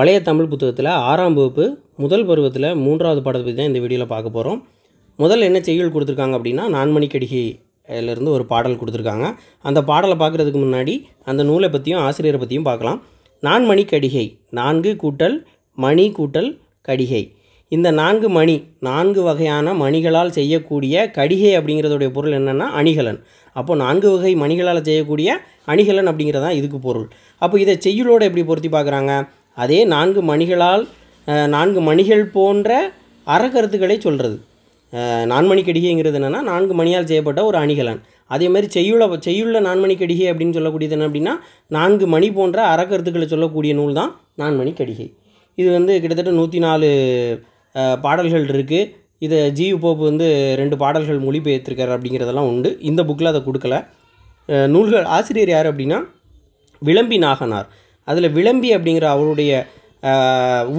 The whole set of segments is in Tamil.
பழைய தமிழ் புத்தகத்தில் ஆறாம் வகுப்பு முதல் பருவத்தில் மூன்றாவது பாடத்தை பற்றி தான் இந்த வீடியோவில் பார்க்க போகிறோம் முதல்ல என்ன செய்யுள் கொடுத்துருக்காங்க அப்படின்னா நான்மணிக்கடிகை இதிலிருந்து ஒரு பாடல் கொடுத்துருக்காங்க அந்த பாடலை பார்க்குறதுக்கு முன்னாடி அந்த நூலை பற்றியும் ஆசிரியரை பற்றியும் பார்க்கலாம் மணி கடிகை நான்கு கூட்டல் மணி கூட்டல் கடிகை இந்த நான்கு மணி நான்கு வகையான மணிகளால் செய்யக்கூடிய கடிகை அப்படிங்கிறதுடைய பொருள் என்னென்னா அணிகலன் அப்போ நான்கு வகை மணிகளால் செய்யக்கூடிய அணிகலன் அப்படிங்கிறதான் இதுக்கு பொருள் அப்போ இதை செய்யுளோடு எப்படி பொருத்தி பார்க்குறாங்க அதே நான்கு மணிகளால் நான்கு மணிகள் போன்ற அறக்கருத்துக்களை சொல்கிறது நான்மணி கடிகைங்கிறது என்னென்னா நான்கு மணியால் செய்யப்பட்ட ஒரு அணிகலன் அதேமாதிரி செய்யுள்ள செய்யுள்ள நான்மணி கடிகை அப்படின்னு சொல்லக்கூடியது என்ன அப்படின்னா நான்கு மணி போன்ற அறக்கருத்துக்களை சொல்லக்கூடிய நூல் தான் நான்மணி கடிகை இது வந்து கிட்டத்தட்ட நூற்றி நாலு பாடல்கள் இருக்குது இதை ஜி போப்பு வந்து ரெண்டு பாடல்கள் மொழிபெயர்த்திருக்காரு அப்படிங்கிறதெல்லாம் உண்டு இந்த புக்கில் அதை கொடுக்கல நூல்கள் ஆசிரியர் யார் அப்படின்னா விளம்பி நாகனார் அதில் விளம்பி அப்படிங்கிற அவருடைய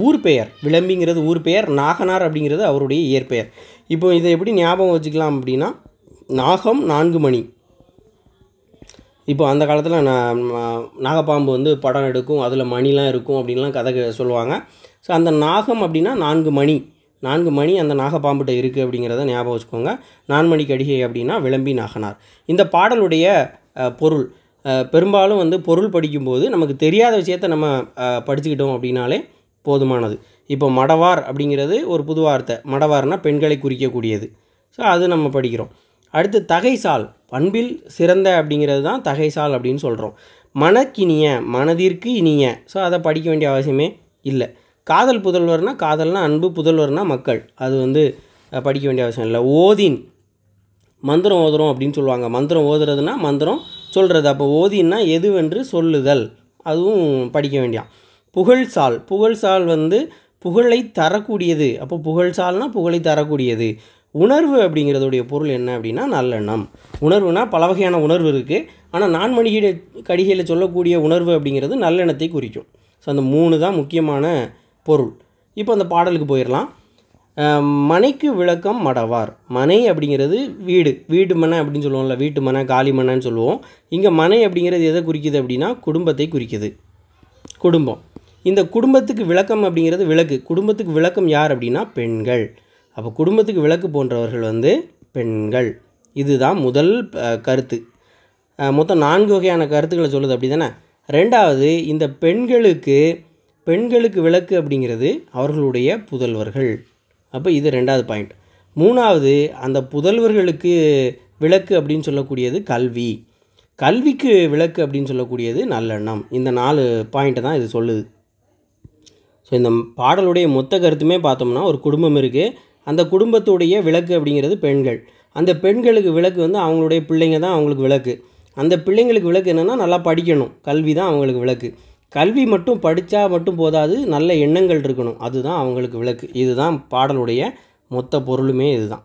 ஊர் பெயர் விளம்பிங்கிறது ஊர் பெயர் நாகனார் அப்படிங்கிறது அவருடைய இயற்பெயர் இப்போ இதை எப்படி ஞாபகம் வச்சுக்கலாம் அப்படின்னா நாகம் நான்கு மணி இப்போ அந்த காலத்தில் நான் நாகப்பாம்பு வந்து படம் எடுக்கும் அதில் மணிலாம் இருக்கும் அப்படின்லாம் கதை சொல்லுவாங்க ஸோ அந்த நாகம் அப்படின்னா நான்கு மணி நான்கு மணி அந்த நாகப்பாம்புகிட்ட இருக்குது அப்படிங்கிறத ஞாபகம் வச்சுக்கோங்க நான்மணி கடிகை அப்படின்னா விளம்பி நாகனார் இந்த பாடலுடைய பொருள் பெரும்பாலும் வந்து பொருள் படிக்கும்போது நமக்கு தெரியாத விஷயத்த நம்ம படிச்சுக்கிட்டோம் அப்படின்னாலே போதுமானது இப்போ மடவார் அப்படிங்கிறது ஒரு புது வார்த்தை மடவார்னா பெண்களை குறிக்கக்கூடியது ஸோ அது நம்ம படிக்கிறோம் அடுத்து தகைசால் பண்பில் சிறந்த அப்படிங்கிறது தான் தகைசால் அப்படின்னு சொல்கிறோம் மனக்கினிய மனதிற்கு இனிய ஸோ அதை படிக்க வேண்டிய அவசியமே இல்லை காதல் புதல்வர்னால் காதல்னால் அன்பு புதல்வர்னால் மக்கள் அது வந்து படிக்க வேண்டிய அவசியம் இல்லை ஓதின் மந்திரம் ஓதுறோம் அப்படின்னு சொல்லுவாங்க மந்திரம் ஓதுறதுனா மந்திரம் சொல்கிறது அப்போ ஓதின்னா எதுவென்று சொல்லுதல் அதுவும் படிக்க வேண்டியான் புகழ்சால் புகழ்சால் வந்து புகழை தரக்கூடியது அப்போ புகழ்சால்னா புகழை தரக்கூடியது உணர்வு அப்படிங்கிறதுடைய பொருள் என்ன அப்படின்னா நல்லெண்ணம் உணர்வுனால் பல வகையான உணர்வு இருக்குது ஆனால் நான்மணிகை கடிகையில் சொல்லக்கூடிய உணர்வு அப்படிங்கிறது நல்லெண்ணத்தை குறிக்கும் ஸோ அந்த மூணு தான் முக்கியமான பொருள் இப்போ அந்த பாடலுக்கு போயிடலாம் மனைக்கு விளக்கம் மடவார் மனை அப்படிங்கிறது வீடு வீட்டு மனை அப்படின்னு சொல்லுவோம்ல வீட்டு மனை காலி மனைன்னு சொல்லுவோம் இங்கே மனை அப்படிங்கிறது எதை குறிக்குது அப்படின்னா குடும்பத்தை குறிக்குது குடும்பம் இந்த குடும்பத்துக்கு விளக்கம் அப்படிங்கிறது விளக்கு குடும்பத்துக்கு விளக்கம் யார் அப்படின்னா பெண்கள் அப்போ குடும்பத்துக்கு விளக்கு போன்றவர்கள் வந்து பெண்கள் இதுதான் முதல் கருத்து மொத்தம் நான்கு வகையான கருத்துக்களை சொல்லுது அப்படி தானே ரெண்டாவது இந்த பெண்களுக்கு பெண்களுக்கு விளக்கு அப்படிங்கிறது அவர்களுடைய புதல்வர்கள் அப்போ இது ரெண்டாவது பாயிண்ட் மூணாவது அந்த புதல்வர்களுக்கு விளக்கு அப்படின்னு சொல்லக்கூடியது கல்வி கல்விக்கு விளக்கு அப்படின்னு சொல்லக்கூடியது நல்லெண்ணம் இந்த நாலு பாயிண்ட்டை தான் இது சொல்லுது ஸோ இந்த பாடலுடைய மொத்த கருத்துமே பார்த்தோம்னா ஒரு குடும்பம் இருக்குது அந்த குடும்பத்துடைய விளக்கு அப்படிங்கிறது பெண்கள் அந்த பெண்களுக்கு விளக்கு வந்து அவங்களுடைய பிள்ளைங்க தான் அவங்களுக்கு விளக்கு அந்த பிள்ளைங்களுக்கு விளக்கு என்னென்னா நல்லா படிக்கணும் கல்வி தான் அவங்களுக்கு விளக்கு கல்வி மட்டும் படித்தா மட்டும் போதாது நல்ல எண்ணங்கள் இருக்கணும் அதுதான் அவங்களுக்கு விளக்கு இதுதான் பாடலுடைய மொத்த பொருளுமே இதுதான்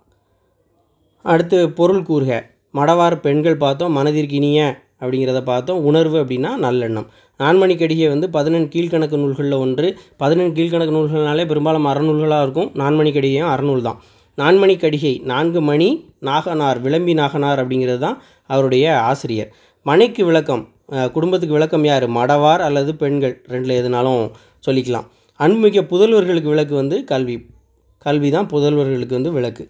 அடுத்து பொருள் கூறுக மடவார் பெண்கள் பார்த்தோம் மனதிற்கினிய அப்படிங்கிறத பார்த்தோம் உணர்வு அப்படின்னா நல்லெண்ணம் நான்மணிக்கடிகை வந்து பதினெண் கீழ்கணக்கு நூல்களில் ஒன்று பதினெண் கீழ்கணக்கு நூல்கள்னாலே பெரும்பாலும் அறநூல்களாக இருக்கும் நான்மணிக்கடிகையும் அறநூல் தான் நான்மணிக்கடிகை நான்கு மணி நாகனார் விளம்பி நாகனார் அப்படிங்கிறது தான் அவருடைய ஆசிரியர் மனைக்கு விளக்கம் குடும்பத்துக்கு விளக்கம் யார் மடவார் அல்லது பெண்கள் ரெண்டில் எதுனாலும் சொல்லிக்கலாம் அன்புமிக்க புதல்வர்களுக்கு விளக்கு வந்து கல்வி கல்வி தான் புதல்வர்களுக்கு வந்து விளக்கு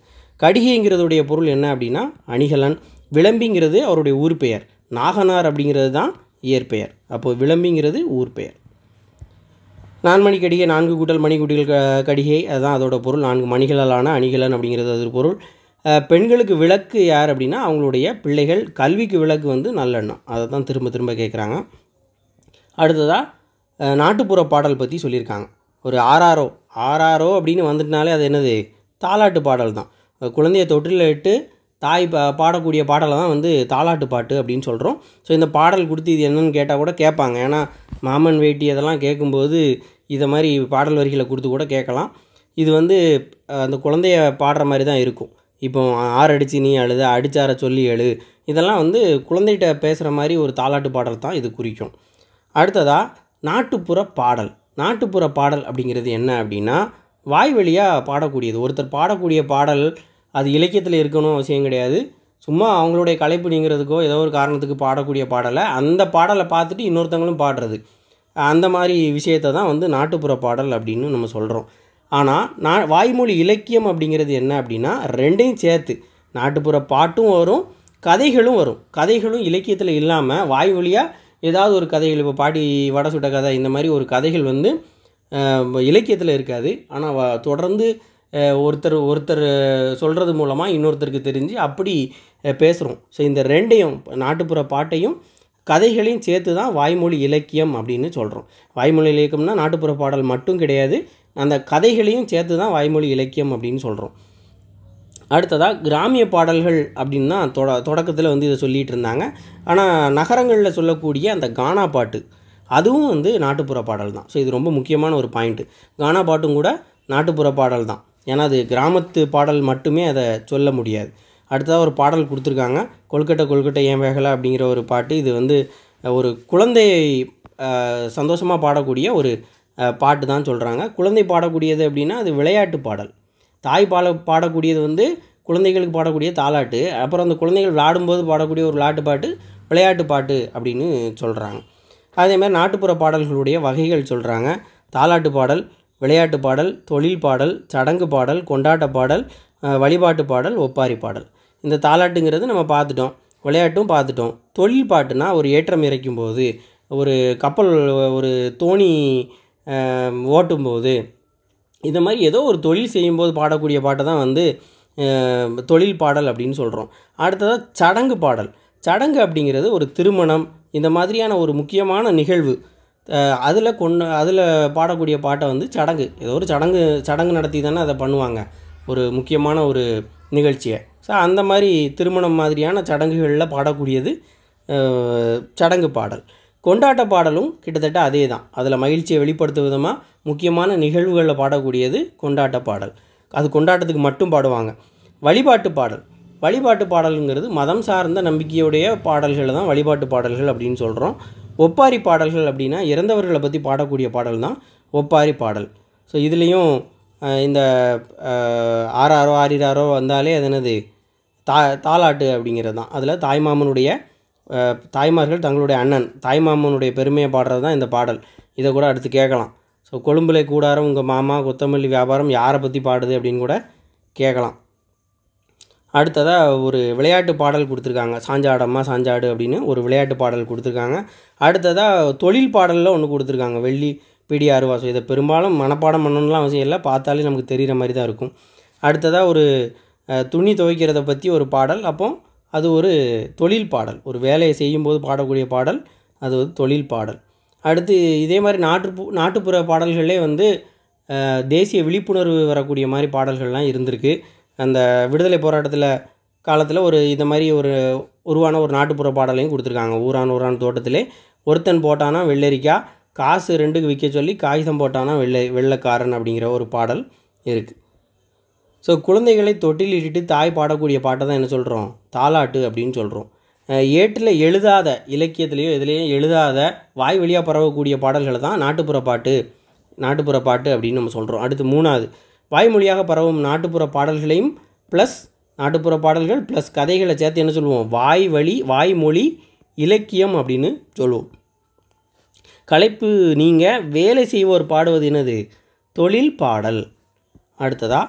கடிகைங்கிறதுடைய பொருள் என்ன அப்படின்னா அணிகலன் விளம்பிங்கிறது அவருடைய ஊர் பெயர் நாகனார் அப்படிங்கிறது தான் இயற்பெயர் அப்போது விளம்பிங்கிறது ஊர் பெயர் நான்மணி கடிகை நான்கு கூட்டல் மணிக்குட்டிகள் க கடிகை அதுதான் அதோட பொருள் நான்கு மணிகளாலான அணிகலன் அப்படிங்கிறது அது பொருள் பெண்களுக்கு விளக்கு யார் அப்படின்னா அவங்களுடைய பிள்ளைகள் கல்விக்கு விளக்கு வந்து நல்லெண்ணம் அதை தான் திரும்ப திரும்ப கேட்குறாங்க அடுத்ததாக நாட்டுப்புற பாடல் பற்றி சொல்லியிருக்காங்க ஒரு ஆறாரோ ஆறாரோ அப்படின்னு வந்துட்டனாலே அது என்னது தாலாட்டு பாடல் தான் குழந்தைய தொட்டில் இட்டு தாய் பா பாடக்கூடிய பாடலை தான் வந்து தாலாட்டு பாட்டு அப்படின்னு சொல்கிறோம் ஸோ இந்த பாடல் கொடுத்து இது என்னன்னு கேட்டால் கூட கேட்பாங்க ஏன்னா மாமன் வேட்டி அதெல்லாம் கேட்கும்போது இதை மாதிரி பாடல் வரிகளை கொடுத்து கூட கேட்கலாம் இது வந்து அந்த குழந்தைய பாடுற மாதிரி தான் இருக்கும் இப்போ ஆறு அடித்து நீ அழுத அடிச்சார சொல்லி எழு இதெல்லாம் வந்து குழந்தைகிட்ட பேசுகிற மாதிரி ஒரு தாலாட்டு பாடல் தான் இது குறிக்கும் அடுத்ததாக நாட்டுப்புற பாடல் நாட்டுப்புற பாடல் அப்படிங்கிறது என்ன அப்படின்னா வாய் வழியாக பாடக்கூடியது ஒருத்தர் பாடக்கூடிய பாடல் அது இலக்கியத்தில் இருக்கணும் அவசியம் கிடையாது சும்மா அவங்களுடைய கலைப்பிடிங்கிறதுக்கோ ஏதோ ஒரு காரணத்துக்கு பாடக்கூடிய பாடலை அந்த பாடலை பார்த்துட்டு இன்னொருத்தவங்களும் பாடுறது அந்த மாதிரி விஷயத்தை தான் வந்து நாட்டுப்புற பாடல் அப்படின்னு நம்ம சொல்கிறோம் ஆனால் நான் வாய்மொழி இலக்கியம் அப்படிங்கிறது என்ன அப்படின்னா ரெண்டையும் சேர்த்து நாட்டுப்புற பாட்டும் வரும் கதைகளும் வரும் கதைகளும் இலக்கியத்தில் இல்லாமல் வாய்மொழியாக ஏதாவது ஒரு கதைகள் இப்போ பாட்டி வட சுட்ட கதை இந்த மாதிரி ஒரு கதைகள் வந்து இலக்கியத்தில் இருக்காது ஆனால் தொடர்ந்து ஒருத்தர் ஒருத்தர் சொல்கிறது மூலமாக இன்னொருத்தருக்கு தெரிஞ்சு அப்படி பேசுகிறோம் ஸோ இந்த ரெண்டையும் நாட்டுப்புற பாட்டையும் கதைகளையும் சேர்த்து தான் வாய்மொழி இலக்கியம் அப்படின்னு சொல்கிறோம் வாய்மொழி இலக்கியம்னா நாட்டுப்புற பாடல் மட்டும் கிடையாது அந்த கதைகளையும் சேர்த்து தான் வாய்மொழி இலக்கியம் அப்படின்னு சொல்கிறோம் அடுத்ததாக கிராமிய பாடல்கள் அப்படின்னா தொட தொடக்கத்தில் வந்து இதை சொல்லிகிட்டு இருந்தாங்க ஆனால் நகரங்களில் சொல்லக்கூடிய அந்த கானா பாட்டு அதுவும் வந்து நாட்டுப்புற பாடல் தான் ஸோ இது ரொம்ப முக்கியமான ஒரு பாயிண்ட்டு கானா பாட்டும் கூட நாட்டுப்புற பாடல் தான் ஏன்னா அது கிராமத்து பாடல் மட்டுமே அதை சொல்ல முடியாது அடுத்ததாக ஒரு பாடல் கொடுத்துருக்காங்க கொல்கட்டை கொல்கட்டை ஏன் வேகலை அப்படிங்கிற ஒரு பாட்டு இது வந்து ஒரு குழந்தையை சந்தோஷமாக பாடக்கூடிய ஒரு பாட்டு தான் சொல்கிறாங்க குழந்தை பாடக்கூடியது அப்படின்னா அது விளையாட்டு பாடல் தாய் பாட பாடக்கூடியது வந்து குழந்தைகளுக்கு பாடக்கூடிய தாலாட்டு அப்புறம் அந்த குழந்தைகள் விளாடும்போது பாடக்கூடிய ஒரு விளாட்டு பாட்டு விளையாட்டு பாட்டு அப்படின்னு சொல்கிறாங்க அதேமாதிரி நாட்டுப்புற பாடல்களுடைய வகைகள் சொல்கிறாங்க தாலாட்டு பாடல் விளையாட்டு பாடல் தொழில் பாடல் சடங்கு பாடல் கொண்டாட்ட பாடல் வழிபாட்டு பாடல் ஒப்பாரி பாடல் இந்த தாலாட்டுங்கிறது நம்ம பார்த்துட்டோம் விளையாட்டும் பார்த்துட்டோம் தொழில் பாட்டுனா ஒரு ஏற்றம் இறைக்கும் போது ஒரு கப்பல் ஒரு தோணி ஓட்டும்போது இந்த மாதிரி ஏதோ ஒரு தொழில் செய்யும்போது பாடக்கூடிய பாட்டை தான் வந்து தொழில் பாடல் அப்படின்னு சொல்கிறோம் அடுத்ததாக சடங்கு பாடல் சடங்கு அப்படிங்கிறது ஒரு திருமணம் இந்த மாதிரியான ஒரு முக்கியமான நிகழ்வு அதில் கொண்டு அதில் பாடக்கூடிய பாட்டை வந்து சடங்கு ஏதோ ஒரு சடங்கு சடங்கு நடத்தி தானே அதை பண்ணுவாங்க ஒரு முக்கியமான ஒரு நிகழ்ச்சியை ஸோ அந்த மாதிரி திருமணம் மாதிரியான சடங்குகளில் பாடக்கூடியது சடங்கு பாடல் கொண்டாட்ட பாடலும் கிட்டத்தட்ட அதே தான் அதில் மகிழ்ச்சியை வெளிப்படுத்தும் விதமாக முக்கியமான நிகழ்வுகளில் பாடக்கூடியது கொண்டாட்ட பாடல் அது கொண்டாட்டத்துக்கு மட்டும் பாடுவாங்க வழிபாட்டு பாடல் வழிபாட்டு பாடலுங்கிறது மதம் சார்ந்த நம்பிக்கையுடைய பாடல்களை தான் வழிபாட்டு பாடல்கள் அப்படின்னு சொல்கிறோம் ஒப்பாரி பாடல்கள் அப்படின்னா இறந்தவர்களை பற்றி பாடக்கூடிய பாடல் தான் ஒப்பாரி பாடல் ஸோ இதுலேயும் இந்த ஆறாரோ ஆறிராரோ வந்தாலே அது என்னது தா தாலாட்டு அப்படிங்கிறது தான் அதில் தாய்மாமனுடைய தாய்மார்கள் தங்களுடைய அண்ணன் தாய்மாமனுடைய பெருமையை பாடுறது தான் இந்த பாடல் இதை கூட அடுத்து கேட்கலாம் ஸோ கொழும்புலை கூடாரம் உங்கள் மாமா கொத்தமல்லி வியாபாரம் யாரை பற்றி பாடுது அப்படின்னு கூட கேட்கலாம் அடுத்ததாக ஒரு விளையாட்டு பாடல் கொடுத்துருக்காங்க சாஞ்சாடம்மா சாஞ்சாடு அப்படின்னு ஒரு விளையாட்டு பாடல் கொடுத்துருக்காங்க அடுத்ததாக தொழில் பாடலில் ஒன்று கொடுத்துருக்காங்க வெள்ளி பிடி அருவாசம் இதை பெரும்பாலும் மனப்பாடம் பண்ணணும்லாம் அவசியம் இல்லை பார்த்தாலே நமக்கு தெரிகிற மாதிரி தான் இருக்கும் அடுத்ததாக ஒரு துணி துவைக்கிறத பற்றி ஒரு பாடல் அப்போது அது ஒரு தொழில் பாடல் ஒரு வேலையை செய்யும்போது பாடக்கூடிய பாடல் அது ஒரு தொழில் பாடல் அடுத்து இதே மாதிரி நாட்டுப்பு நாட்டுப்புற பாடல்களே வந்து தேசிய விழிப்புணர்வு வரக்கூடிய மாதிரி பாடல்கள்லாம் இருந்திருக்கு அந்த விடுதலை போராட்டத்தில் காலத்தில் ஒரு இந்த மாதிரி ஒரு உருவான ஒரு நாட்டுப்புற பாடலையும் கொடுத்துருக்காங்க ஊரான் ஊரான் தோட்டத்திலே ஒருத்தன் போட்டானா வெள்ளரிக்கா காசு ரெண்டுக்கு விற்க சொல்லி காகிதம் போட்டானா வெள்ளை வெள்ளைக்காரன் அப்படிங்கிற ஒரு பாடல் இருக்குது ஸோ குழந்தைகளை தொட்டிலிட்டு தாய் பாடக்கூடிய பாட்டை தான் என்ன சொல்கிறோம் தாலாட்டு அப்படின்னு சொல்கிறோம் ஏட்டில் எழுதாத இலக்கியத்திலேயோ எதுலேயோ எழுதாத வாய் வழியாக பரவக்கூடிய பாடல்களை தான் நாட்டுப்புற பாட்டு நாட்டுப்புற பாட்டு அப்படின்னு நம்ம சொல்கிறோம் அடுத்து மூணாவது வாய்மொழியாக பரவும் நாட்டுப்புற பாடல்களையும் ப்ளஸ் நாட்டுப்புற பாடல்கள் ப்ளஸ் கதைகளை சேர்த்து என்ன சொல்லுவோம் வாய் வழி வாய்மொழி இலக்கியம் அப்படின்னு சொல்லுவோம் கலைப்பு நீங்கள் வேலை செய்வோர் பாடுவது என்னது தொழில் பாடல் அடுத்ததாக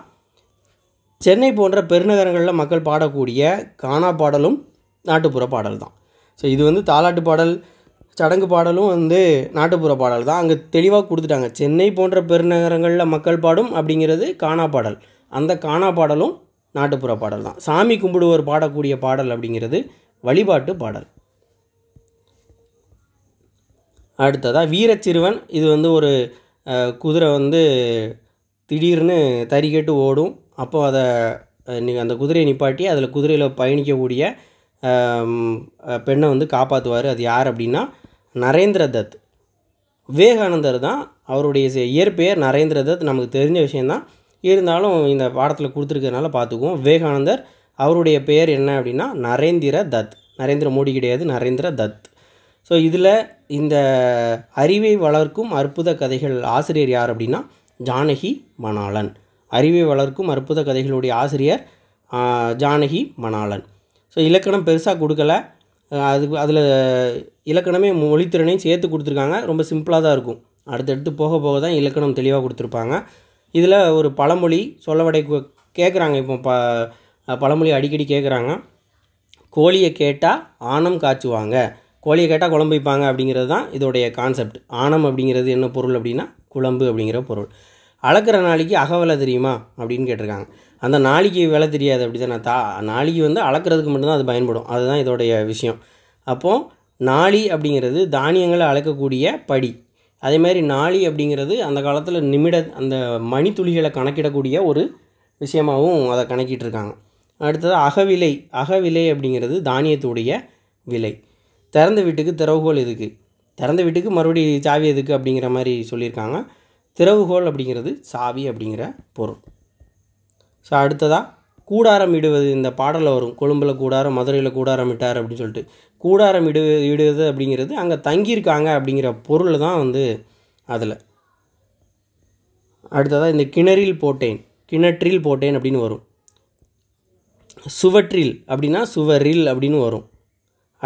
சென்னை போன்ற பெருநகரங்களில் மக்கள் பாடக்கூடிய கானா பாடலும் நாட்டுப்புற பாடல் தான் ஸோ இது வந்து தாலாட்டு பாடல் சடங்கு பாடலும் வந்து நாட்டுப்புற பாடல் தான் அங்கே தெளிவாக கொடுத்துட்டாங்க சென்னை போன்ற பெருநகரங்களில் மக்கள் பாடும் அப்படிங்கிறது கானா பாடல் அந்த கானா பாடலும் நாட்டுப்புற பாடல் தான் சாமி கும்பிடுவோர் பாடக்கூடிய பாடல் அப்படிங்கிறது வழிபாட்டு பாடல் அடுத்ததாக வீரச்சிறுவன் இது வந்து ஒரு குதிரை வந்து திடீர்னு தறி கேட்டு ஓடும் அப்போது அதை நீங்கள் அந்த குதிரையை நிப்பாட்டி அதில் குதிரையில் பயணிக்கக்கூடிய பெண்ணை வந்து காப்பாற்றுவார் அது யார் அப்படின்னா நரேந்திர தத் விவேகானந்தர் தான் அவருடைய இயற்பெயர் நரேந்திர தத் நமக்கு தெரிஞ்ச விஷயந்தான் இருந்தாலும் இந்த பாடத்தில் கொடுத்துருக்கறனால பார்த்துக்குவோம் விவேகானந்தர் அவருடைய பெயர் என்ன அப்படின்னா நரேந்திர தத் நரேந்திர மோடி கிடையாது நரேந்திர தத் ஸோ இதில் இந்த அறிவை வளர்க்கும் அற்புத கதைகள் ஆசிரியர் யார் அப்படின்னா ஜானகி மணாளன் அறிவை வளர்க்கும் அற்புத கதைகளுடைய ஆசிரியர் ஜானகி மணாளன் ஸோ இலக்கணம் பெருசாக கொடுக்கல அது அதில் இலக்கணமே மொழித்திறனையும் சேர்த்து கொடுத்துருக்காங்க ரொம்ப சிம்பிளாக தான் இருக்கும் அடுத்தடுத்து போக போக தான் இலக்கணம் தெளிவாக கொடுத்துருப்பாங்க இதில் ஒரு பழமொழி சொல்லவடை கேட்குறாங்க இப்போ ப பழமொழி அடிக்கடி கேட்குறாங்க கோழியை கேட்டால் ஆணம் காய்ச்சுவாங்க கோழியை கேட்டால் குழம்பு வைப்பாங்க அப்படிங்கிறது தான் இதோடைய கான்செப்ட் ஆணம் அப்படிங்கிறது என்ன பொருள் அப்படின்னா குழம்பு அப்படிங்கிற பொருள் அளக்கிற நாளைக்கு அகவலை தெரியுமா அப்படின்னு கேட்டிருக்காங்க அந்த நாளைக்கு விலை தெரியாது அப்படி தான் தா நாளைக்கு வந்து அளக்கிறதுக்கு மட்டும்தான் அது பயன்படும் அதுதான் இதோடைய விஷயம் அப்போது நாளி அப்படிங்கிறது தானியங்களை அளக்கக்கூடிய படி அதே மாதிரி நாளி அப்படிங்கிறது அந்த காலத்தில் நிமிட அந்த மணித்துளிகளை கணக்கிடக்கூடிய ஒரு விஷயமாகவும் அதை கணக்கிட்டுருக்காங்க அடுத்தது அகவிலை அகவிலை அப்படிங்கிறது தானியத்துடைய விலை திறந்த வீட்டுக்கு திறவுகோல் எதுக்கு திறந்த வீட்டுக்கு மறுபடி சாவி எதுக்கு அப்படிங்கிற மாதிரி சொல்லியிருக்காங்க திறவுகோல் அப்படிங்கிறது சாவி அப்படிங்கிற பொருள் ஸோ அடுத்ததாக கூடாரம் இடுவது இந்த பாடலில் வரும் கொழும்பில் கூடாரம் மதுரையில் கூடாரம் இட்டார் அப்படின்னு சொல்லிட்டு கூடாரம் இடு இடுவது அப்படிங்கிறது அங்கே தங்கியிருக்காங்க அப்படிங்கிற பொருள் தான் வந்து அதில் அடுத்ததாக இந்த கிணறில் போட்டேன் கிணற்றில் போட்டேன் அப்படின்னு வரும் சுவற்றில் அப்படின்னா சுவரில் அப்படின்னு வரும்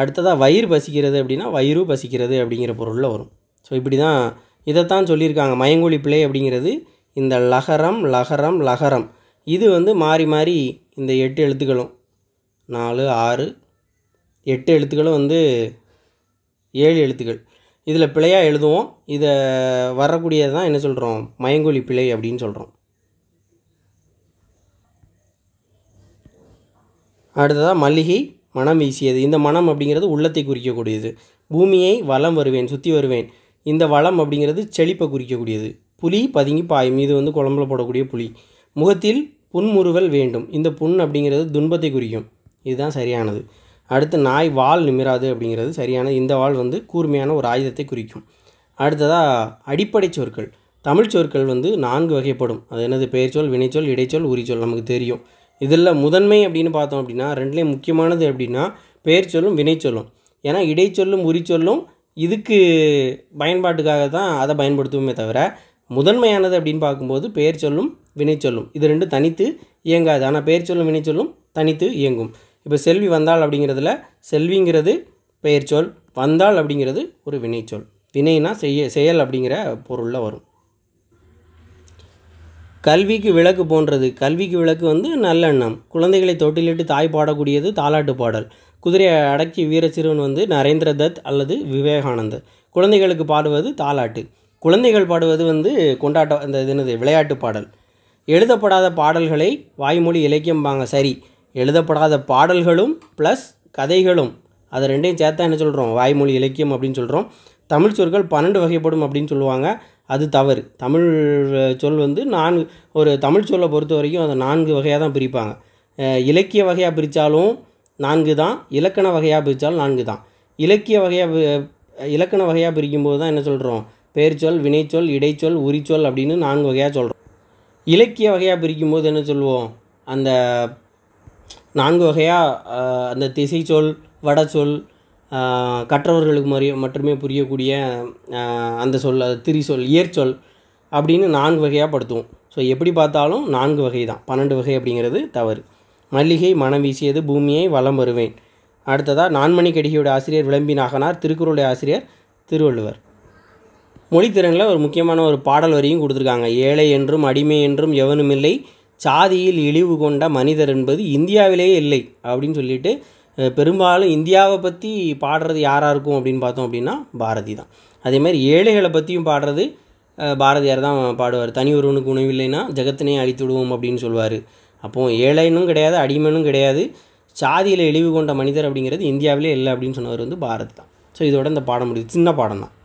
அடுத்ததாக வயிறு பசிக்கிறது அப்படின்னா வயிறு பசிக்கிறது அப்படிங்கிற பொருளில் வரும் ஸோ இப்படி தான் இதைத்தான் சொல்லியிருக்காங்க மயங்கொழி பிழை அப்படிங்கிறது இந்த லகரம் லகரம் லகரம் இது வந்து மாறி மாறி இந்த எட்டு எழுத்துக்களும் நாலு ஆறு எட்டு எழுத்துக்களும் வந்து ஏழு எழுத்துக்கள் இதில் பிழையாக எழுதுவோம் இதை வரக்கூடியது தான் என்ன சொல்கிறோம் மயங்கொழி பிழை அப்படின்னு சொல்கிறோம் அடுத்ததாக மல்லிகை மனம் வீசியது இந்த மனம் அப்படிங்கிறது உள்ளத்தை குறிக்கக்கூடியது பூமியை வலம் வருவேன் சுற்றி வருவேன் இந்த வளம் அப்படிங்கிறது செழிப்பை குறிக்கக்கூடியது புலி பதுங்கி பாயும் இது வந்து குழம்புல போடக்கூடிய புலி முகத்தில் புன்முறுவல் வேண்டும் இந்த புண் அப்படிங்கிறது துன்பத்தை குறிக்கும் இதுதான் சரியானது அடுத்து நாய் வால் நிமிராது அப்படிங்கிறது சரியானது இந்த வால் வந்து கூர்மையான ஒரு ஆயுதத்தை குறிக்கும் அடுத்ததாக அடிப்படை சொற்கள் தமிழ் சொற்கள் வந்து நான்கு வகைப்படும் அது என்னது பெயர்ச்சொல் வினைச்சொல் இடைச்சொல் உரிச்சொல் நமக்கு தெரியும் இதில் முதன்மை அப்படின்னு பார்த்தோம் அப்படின்னா ரெண்டுலேயும் முக்கியமானது அப்படின்னா பெயர்ச்சொல்லும் வினைச்சொல்லும் ஏன்னா இடைச்சொல்லும் உரிச்சொல்லும் இதுக்கு பயன்பாட்டுக்காக தான் அதை பயன்படுத்துவோமே தவிர முதன்மையானது அப்படின்னு பார்க்கும்போது பெயர் சொல்லும் வினை சொல்லும் இது ரெண்டு தனித்து இயங்காது ஆனால் பெயர் சொல்லும் வினை சொல்லும் தனித்து இயங்கும் இப்போ செல்வி வந்தாள் அப்படிங்கிறதுல செல்விங்கிறது பெயர் சொல் வந்தாள் அப்படிங்கிறது ஒரு வினைச்சொல் வினைனா செய்ய செயல் அப்படிங்கிற பொருளில் வரும் கல்விக்கு விளக்கு போன்றது கல்விக்கு விளக்கு வந்து நல்லெண்ணம் குழந்தைகளை தொட்டிலிட்டு தாய் பாடக்கூடியது தாலாட்டு பாடல் குதிரையை அடக்கி வீரச்சிறுவன் வந்து நரேந்திர தத் அல்லது விவேகானந்தர் குழந்தைகளுக்கு பாடுவது தாலாட்டு குழந்தைகள் பாடுவது வந்து கொண்டாட்ட அந்த இதுனது என்னது விளையாட்டு பாடல் எழுதப்படாத பாடல்களை வாய்மொழி இலக்கியம்பாங்க சரி எழுதப்படாத பாடல்களும் ப்ளஸ் கதைகளும் அதை ரெண்டையும் சேர்த்தா என்ன சொல்கிறோம் வாய்மொழி இலக்கியம் அப்படின்னு சொல்கிறோம் தமிழ் சொற்கள் பன்னெண்டு வகைப்படும் அப்படின்னு சொல்லுவாங்க அது தவறு தமிழ் சொல் வந்து நான் ஒரு தமிழ் சொல்லை பொறுத்த வரைக்கும் அதை நான்கு வகையாக தான் பிரிப்பாங்க இலக்கிய வகையாக பிரித்தாலும் நான்கு தான் இலக்கண வகையாக பிரித்தாலும் நான்கு தான் இலக்கிய வகையாக இலக்கண வகையாக பிரிக்கும்போது தான் என்ன சொல்கிறோம் பெயர்ச்சொல் வினைச்சொல் இடைச்சொல் உரிச்சொல் அப்படின்னு நான்கு வகையாக சொல்கிறோம் இலக்கிய வகையாக பிரிக்கும்போது என்ன சொல்லுவோம் அந்த நான்கு வகையாக அந்த திசைச்சொல் வடச்சொல் கற்றவர்களுக்கு மறிய மட்டுமே புரியக்கூடிய அந்த சொல் அது திரி சொல் இயற்சொல் அப்படின்னு நான்கு வகையாக படுத்துவோம் ஸோ எப்படி பார்த்தாலும் நான்கு வகை தான் பன்னெண்டு வகை அப்படிங்கிறது தவறு மல்லிகை மனம் வீசியது பூமியை வலம் வருவேன் அடுத்ததாக நான்மணி கடிகையுடைய ஆசிரியர் விளம்பி நாகனார் திருக்குறளுடைய ஆசிரியர் திருவள்ளுவர் மொழித்திறனில் ஒரு முக்கியமான ஒரு பாடல் வரியும் கொடுத்துருக்காங்க ஏழை என்றும் அடிமை என்றும் எவனுமில்லை சாதியில் இழிவு கொண்ட மனிதர் என்பது இந்தியாவிலேயே இல்லை அப்படின்னு சொல்லிட்டு பெரும்பாலும் இந்தியாவை பற்றி பாடுறது யாராக இருக்கும் அப்படின்னு பார்த்தோம் அப்படின்னா பாரதி தான் அதேமாதிரி ஏழைகளை பற்றியும் பாடுறது பாரதியார் தான் பாடுவார் தனி ஒருவனுக்கு உணவில்லைன்னா ஜெகத்தினே அழித்து விடுவோம் அப்படின்னு சொல்லுவார் அப்போது ஏழைனும் கிடையாது அடிமனும் கிடையாது சாதியில் இழிவு கொண்ட மனிதர் அப்படிங்கிறது இந்தியாவிலே இல்லை அப்படின்னு சொன்னவர் வந்து பாரதி தான் ஸோ இதோட இந்த பாடம் முடியுது சின்ன பாடம் தான்